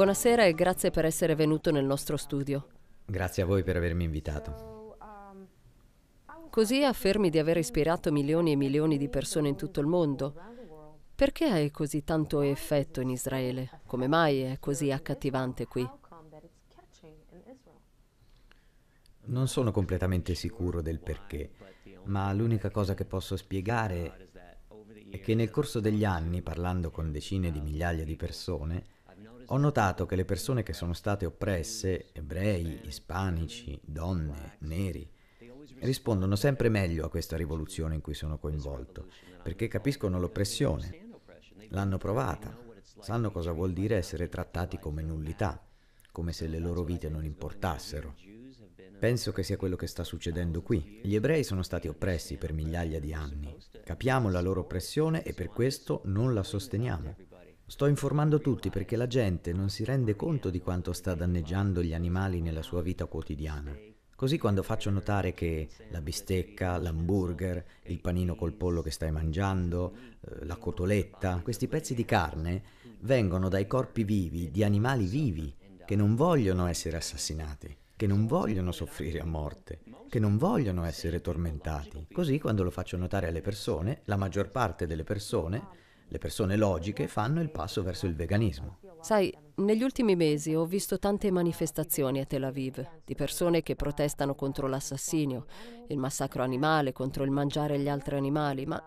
Buonasera e grazie per essere venuto nel nostro studio. Grazie a voi per avermi invitato. Così affermi di aver ispirato milioni e milioni di persone in tutto il mondo. Perché hai così tanto effetto in Israele? Come mai è così accattivante qui? Non sono completamente sicuro del perché, ma l'unica cosa che posso spiegare è che nel corso degli anni, parlando con decine di migliaia di persone, ho notato che le persone che sono state oppresse, ebrei, ispanici, donne, neri, rispondono sempre meglio a questa rivoluzione in cui sono coinvolto, perché capiscono l'oppressione, l'hanno provata, sanno cosa vuol dire essere trattati come nullità, come se le loro vite non importassero. Penso che sia quello che sta succedendo qui. Gli ebrei sono stati oppressi per migliaia di anni. Capiamo la loro oppressione e per questo non la sosteniamo. Sto informando tutti perché la gente non si rende conto di quanto sta danneggiando gli animali nella sua vita quotidiana. Così quando faccio notare che la bistecca, l'hamburger, il panino col pollo che stai mangiando, eh, la cotoletta, questi pezzi di carne vengono dai corpi vivi di animali vivi che non vogliono essere assassinati, che non vogliono soffrire a morte, che non vogliono essere tormentati. Così quando lo faccio notare alle persone, la maggior parte delle persone le persone logiche fanno il passo verso il veganismo. Sai, negli ultimi mesi ho visto tante manifestazioni a Tel Aviv di persone che protestano contro l'assassinio, il massacro animale, contro il mangiare gli altri animali, ma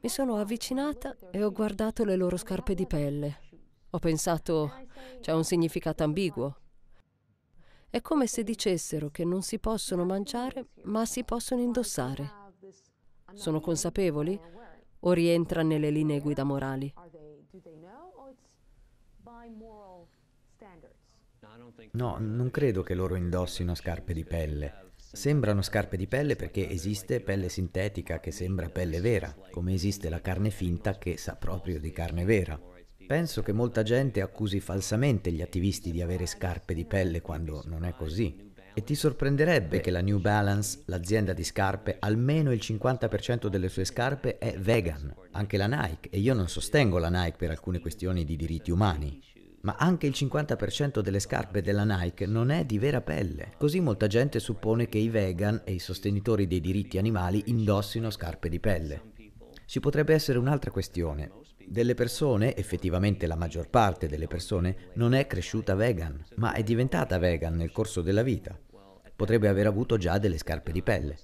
mi sono avvicinata e ho guardato le loro scarpe di pelle. Ho pensato c'è un significato ambiguo. È come se dicessero che non si possono mangiare, ma si possono indossare. Sono consapevoli? o rientra nelle linee guida morali? Oh, no, non credo che loro indossino scarpe di pelle. Sembrano scarpe di pelle perché esiste pelle sintetica che sembra pelle vera, come esiste la carne finta che sa proprio di carne vera. Penso che molta gente accusi falsamente gli attivisti di avere scarpe di pelle quando non è così. E ti sorprenderebbe che la New Balance, l'azienda di scarpe, almeno il 50% delle sue scarpe è vegan, anche la Nike, e io non sostengo la Nike per alcune questioni di diritti umani. Ma anche il 50% delle scarpe della Nike non è di vera pelle. Così molta gente suppone che i vegan e i sostenitori dei diritti animali indossino scarpe di pelle ci potrebbe essere un'altra questione. Delle persone, effettivamente la maggior parte delle persone, non è cresciuta vegan, ma è diventata vegan nel corso della vita. Potrebbe aver avuto già delle scarpe di pelle.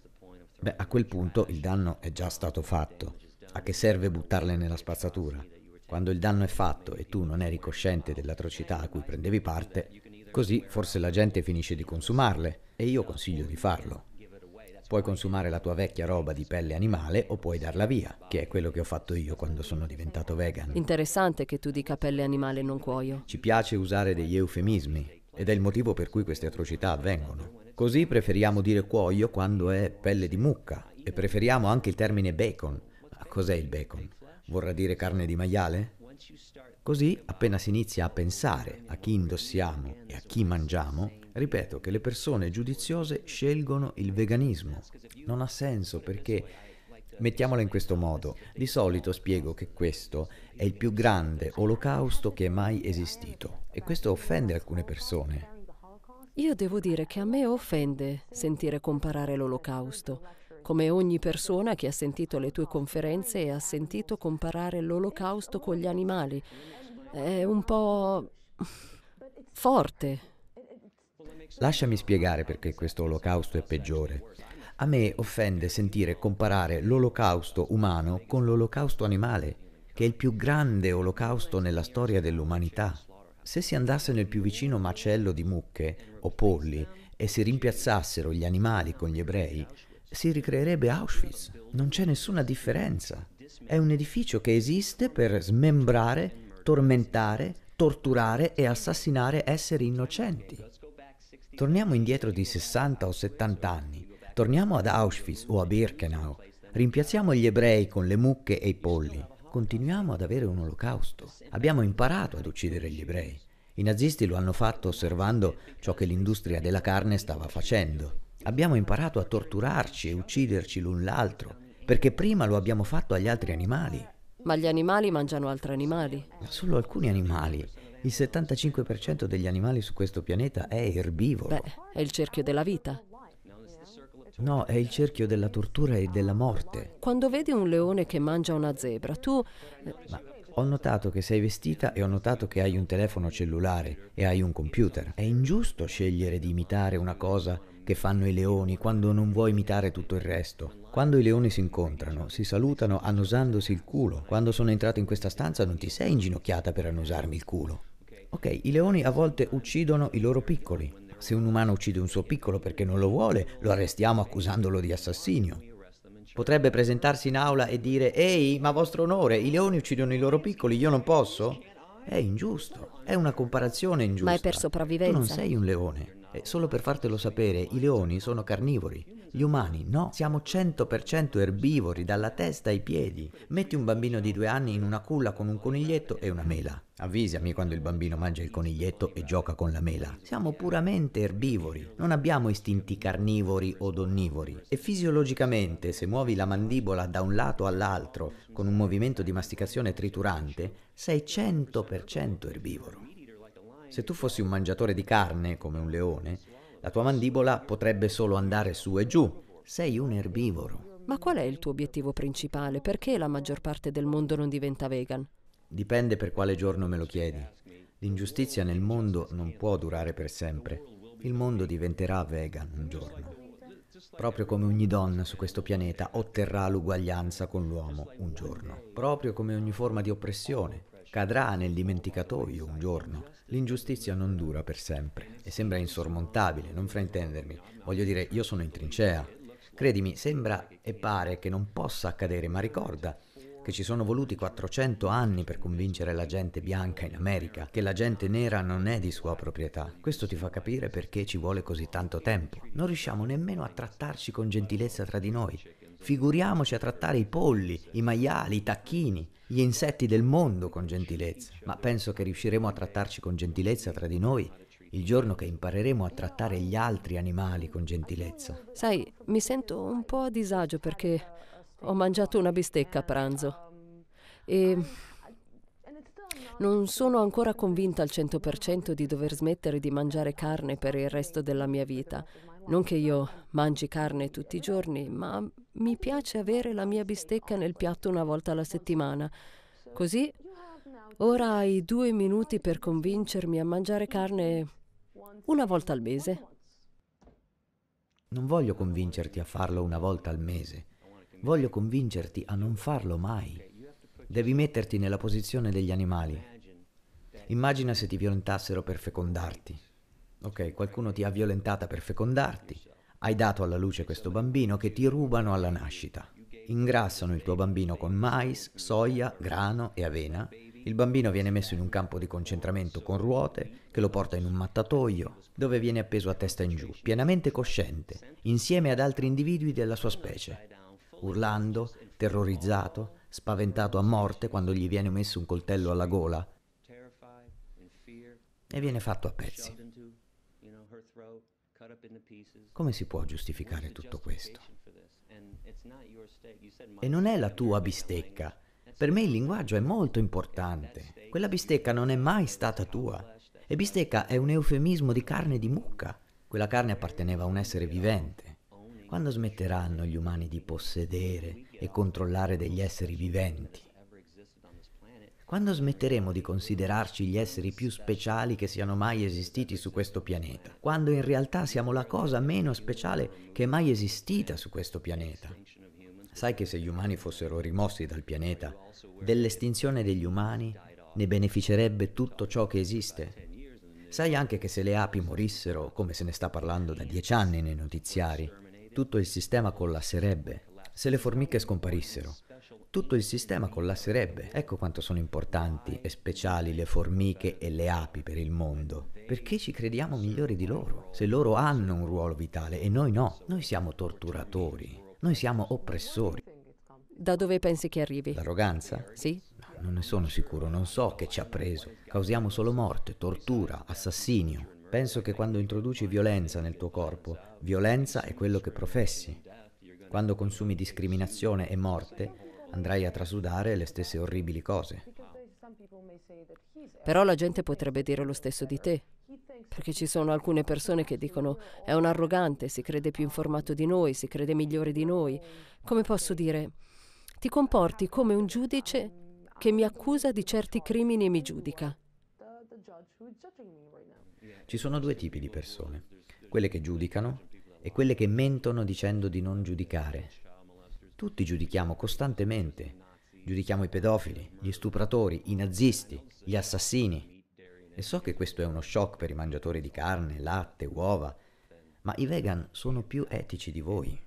Beh, a quel punto il danno è già stato fatto. A che serve buttarle nella spazzatura? Quando il danno è fatto e tu non eri cosciente dell'atrocità a cui prendevi parte, così forse la gente finisce di consumarle e io consiglio di farlo. Puoi consumare la tua vecchia roba di pelle animale o puoi darla via, che è quello che ho fatto io quando sono diventato vegan. Interessante che tu dica pelle animale e non cuoio. Ci piace usare degli eufemismi ed è il motivo per cui queste atrocità avvengono. Così preferiamo dire cuoio quando è pelle di mucca e preferiamo anche il termine bacon. Ma ah, cos'è il bacon? Vorrà dire carne di maiale? Così, appena si inizia a pensare a chi indossiamo e a chi mangiamo, Ripeto che le persone giudiziose scelgono il veganismo. Non ha senso perché, mettiamola in questo modo, di solito spiego che questo è il più grande olocausto che è mai esistito e questo offende alcune persone. Io devo dire che a me offende sentire comparare l'olocausto come ogni persona che ha sentito le tue conferenze e ha sentito comparare l'olocausto con gli animali. È un po' forte Lasciami spiegare perché questo olocausto è peggiore. A me offende sentire comparare l'olocausto umano con l'olocausto animale, che è il più grande olocausto nella storia dell'umanità. Se si andasse nel più vicino macello di mucche o polli e si rimpiazzassero gli animali con gli ebrei, si ricreerebbe Auschwitz. Non c'è nessuna differenza. È un edificio che esiste per smembrare, tormentare, torturare e assassinare esseri innocenti. Torniamo indietro di 60 o 70 anni, torniamo ad Auschwitz o a Birkenau, rimpiazziamo gli ebrei con le mucche e i polli, continuiamo ad avere un olocausto. Abbiamo imparato ad uccidere gli ebrei. I nazisti lo hanno fatto osservando ciò che l'industria della carne stava facendo. Abbiamo imparato a torturarci e ucciderci l'un l'altro, perché prima lo abbiamo fatto agli altri animali. Ma gli animali mangiano altri animali. solo alcuni animali. Il 75% degli animali su questo pianeta è erbivoro. Beh, è il cerchio della vita. No, è il cerchio della tortura e della morte. Quando vedi un leone che mangia una zebra, tu... Eh, Ma ho notato che sei vestita e ho notato che hai un telefono cellulare e hai un computer. È ingiusto scegliere di imitare una cosa che fanno i leoni quando non vuoi imitare tutto il resto. Quando i leoni si incontrano, si salutano annusandosi il culo. Quando sono entrato in questa stanza non ti sei inginocchiata per annusarmi il culo. Ok, i leoni a volte uccidono i loro piccoli. Se un umano uccide un suo piccolo perché non lo vuole, lo arrestiamo accusandolo di assassinio. Potrebbe presentarsi in aula e dire «Ehi, ma vostro onore, i leoni uccidono i loro piccoli, io non posso?» È ingiusto, è una comparazione ingiusta. Ma è per sopravvivenza. Tu non sei un leone solo per fartelo sapere, i leoni sono carnivori, gli umani no. Siamo 100% erbivori, dalla testa ai piedi. Metti un bambino di due anni in una culla con un coniglietto e una mela. Avvisami quando il bambino mangia il coniglietto e gioca con la mela. Siamo puramente erbivori, non abbiamo istinti carnivori o onnivori. E fisiologicamente, se muovi la mandibola da un lato all'altro con un movimento di masticazione triturante, sei 100% erbivoro. Se tu fossi un mangiatore di carne, come un leone, la tua mandibola potrebbe solo andare su e giù. Sei un erbivoro. Ma qual è il tuo obiettivo principale? Perché la maggior parte del mondo non diventa vegan? Dipende per quale giorno me lo chiedi. L'ingiustizia nel mondo non può durare per sempre. Il mondo diventerà vegan un giorno. Proprio come ogni donna su questo pianeta otterrà l'uguaglianza con l'uomo un giorno. Proprio come ogni forma di oppressione, Cadrà nel dimenticatoio un giorno. L'ingiustizia non dura per sempre e sembra insormontabile, non fraintendermi. Voglio dire, io sono in trincea. Credimi, sembra e pare che non possa accadere, ma ricorda che ci sono voluti 400 anni per convincere la gente bianca in America che la gente nera non è di sua proprietà. Questo ti fa capire perché ci vuole così tanto tempo. Non riusciamo nemmeno a trattarci con gentilezza tra di noi. Figuriamoci a trattare i polli, i maiali, i tacchini, gli insetti del mondo con gentilezza, ma penso che riusciremo a trattarci con gentilezza tra di noi il giorno che impareremo a trattare gli altri animali con gentilezza. Sai, mi sento un po' a disagio perché ho mangiato una bistecca a pranzo e non sono ancora convinta al 100% di dover smettere di mangiare carne per il resto della mia vita, non che io mangi carne tutti i giorni, ma mi piace avere la mia bistecca nel piatto una volta alla settimana. Così, ora hai due minuti per convincermi a mangiare carne una volta al mese. Non voglio convincerti a farlo una volta al mese, voglio convincerti a non farlo mai. Devi metterti nella posizione degli animali. Immagina se ti violentassero per fecondarti. Ok, qualcuno ti ha violentata per fecondarti, hai dato alla luce questo bambino che ti rubano alla nascita. Ingrassano il tuo bambino con mais, soia, grano e avena. Il bambino viene messo in un campo di concentramento con ruote che lo porta in un mattatoio dove viene appeso a testa in giù, pienamente cosciente, insieme ad altri individui della sua specie, urlando, terrorizzato, spaventato a morte quando gli viene messo un coltello alla gola e viene fatto a pezzi. Come si può giustificare tutto questo? E non è la tua bistecca. Per me il linguaggio è molto importante. Quella bistecca non è mai stata tua. E bistecca è un eufemismo di carne di mucca. Quella carne apparteneva a un essere vivente. Quando smetteranno gli umani di possedere e controllare degli esseri viventi? Quando smetteremo di considerarci gli esseri più speciali che siano mai esistiti su questo pianeta? Quando in realtà siamo la cosa meno speciale che è mai esistita su questo pianeta? Sai che se gli umani fossero rimossi dal pianeta, dell'estinzione degli umani ne beneficerebbe tutto ciò che esiste? Sai anche che se le api morissero, come se ne sta parlando da dieci anni nei notiziari, tutto il sistema collasserebbe. Se le formiche scomparissero, tutto il sistema collasserebbe. Ecco quanto sono importanti e speciali le formiche e le api per il mondo. Perché ci crediamo migliori di loro? Se loro hanno un ruolo vitale e noi no, noi siamo torturatori, noi siamo oppressori. Da dove pensi che arrivi? L'arroganza? Sì. non ne sono sicuro, non so che ci ha preso. Causiamo solo morte, tortura, assassinio. Penso che quando introduci violenza nel tuo corpo, violenza è quello che professi. Quando consumi discriminazione e morte, andrai a trasudare le stesse orribili cose. Però la gente potrebbe dire lo stesso di te, perché ci sono alcune persone che dicono è un arrogante, si crede più informato di noi, si crede migliore di noi. Come posso dire? Ti comporti come un giudice che mi accusa di certi crimini e mi giudica. Ci sono due tipi di persone, quelle che giudicano e quelle che mentono dicendo di non giudicare, tutti giudichiamo costantemente. Giudichiamo i pedofili, gli stupratori, i nazisti, gli assassini. E so che questo è uno shock per i mangiatori di carne, latte, uova, ma i vegan sono più etici di voi.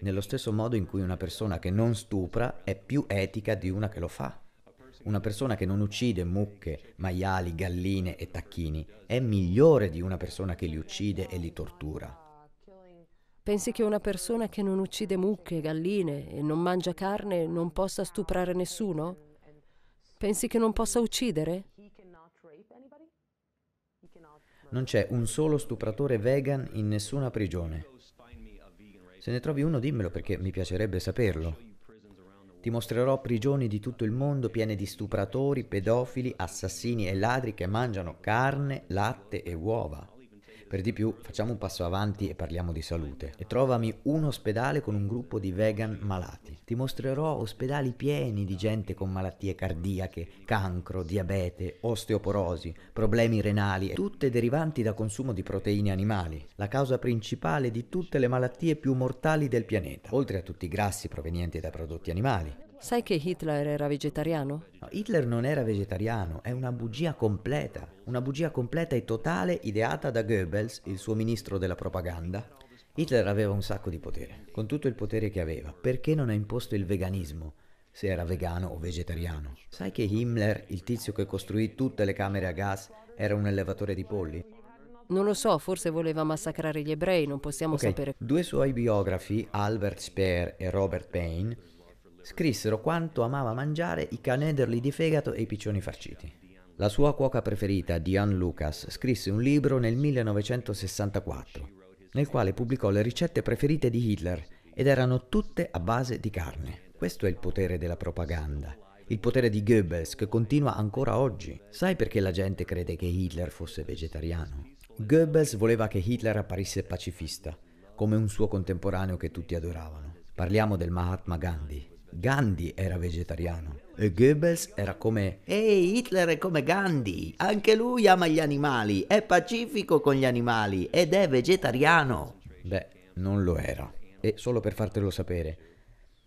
Nello stesso modo in cui una persona che non stupra è più etica di una che lo fa. Una persona che non uccide mucche, maiali, galline e tacchini è migliore di una persona che li uccide e li tortura. Pensi che una persona che non uccide mucche, galline e non mangia carne non possa stuprare nessuno? Pensi che non possa uccidere? Non c'è un solo stupratore vegan in nessuna prigione. Se ne trovi uno dimmelo perché mi piacerebbe saperlo. Ti mostrerò prigioni di tutto il mondo piene di stupratori, pedofili, assassini e ladri che mangiano carne, latte e uova. Per di più, facciamo un passo avanti e parliamo di salute. E trovami un ospedale con un gruppo di vegan malati. Ti mostrerò ospedali pieni di gente con malattie cardiache, cancro, diabete, osteoporosi, problemi renali, tutte derivanti da consumo di proteine animali, la causa principale di tutte le malattie più mortali del pianeta, oltre a tutti i grassi provenienti da prodotti animali. Sai che Hitler era vegetariano? No, Hitler non era vegetariano, è una bugia completa, una bugia completa e totale ideata da Goebbels, il suo ministro della propaganda. Hitler aveva un sacco di potere, con tutto il potere che aveva, perché non ha imposto il veganismo? se era vegano o vegetariano. Sai che Himmler, il tizio che costruì tutte le camere a gas, era un allevatore di polli? Non lo so, forse voleva massacrare gli ebrei, non possiamo okay. sapere. Due suoi biografi, Albert Speer e Robert Payne, scrissero quanto amava mangiare i canederli di fegato e i piccioni farciti. La sua cuoca preferita, Diane Lucas, scrisse un libro nel 1964, nel quale pubblicò le ricette preferite di Hitler ed erano tutte a base di carne. Questo è il potere della propaganda, il potere di Goebbels che continua ancora oggi. Sai perché la gente crede che Hitler fosse vegetariano? Goebbels voleva che Hitler apparisse pacifista, come un suo contemporaneo che tutti adoravano. Parliamo del Mahatma Gandhi, Gandhi era vegetariano e Goebbels era come Ehi, Hitler è come Gandhi, anche lui ama gli animali, è pacifico con gli animali ed è vegetariano. Beh, non lo era. E solo per fartelo sapere,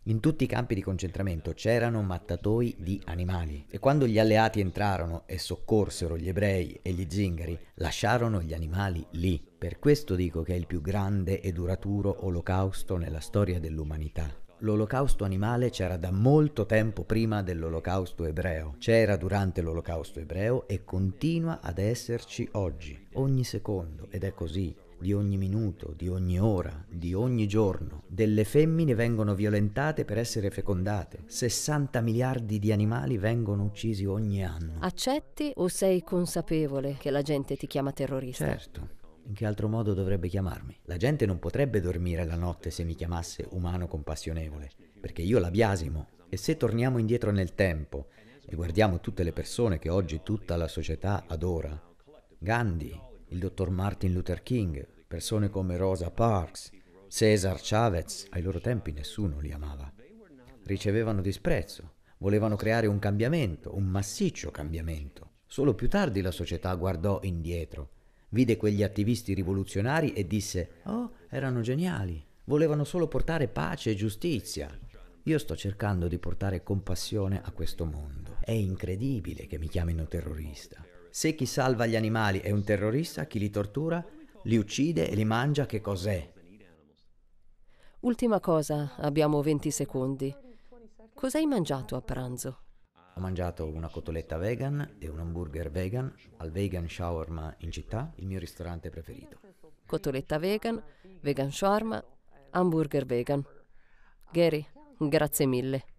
in tutti i campi di concentramento c'erano mattatoi di animali e quando gli alleati entrarono e soccorsero gli ebrei e gli zingari, lasciarono gli animali lì. Per questo dico che è il più grande e duraturo olocausto nella storia dell'umanità l'olocausto animale c'era da molto tempo prima dell'olocausto ebreo, c'era durante l'olocausto ebreo e continua ad esserci oggi, ogni secondo, ed è così di ogni minuto, di ogni ora, di ogni giorno. Delle femmine vengono violentate per essere fecondate. 60 miliardi di animali vengono uccisi ogni anno. Accetti o sei consapevole che la gente ti chiama terrorista? Certo. In che altro modo dovrebbe chiamarmi? La gente non potrebbe dormire la notte se mi chiamasse umano compassionevole, perché io la biasimo. E se torniamo indietro nel tempo e guardiamo tutte le persone che oggi tutta la società adora, Gandhi, il dottor Martin Luther King, persone come Rosa Parks, Cesar Chavez, ai loro tempi nessuno li amava. Ricevevano disprezzo, volevano creare un cambiamento, un massiccio cambiamento. Solo più tardi la società guardò indietro Vide quegli attivisti rivoluzionari e disse, oh, erano geniali, volevano solo portare pace e giustizia. Io sto cercando di portare compassione a questo mondo. È incredibile che mi chiamino terrorista. Se chi salva gli animali è un terrorista, chi li tortura, li uccide e li mangia, che cos'è? Ultima cosa, abbiamo 20 secondi. Cos'hai mangiato a pranzo? Ho mangiato una cotoletta vegan e un hamburger vegan al vegan shawarma in città, il mio ristorante preferito. Cotoletta vegan, vegan shawarma, hamburger vegan. Gary, grazie mille.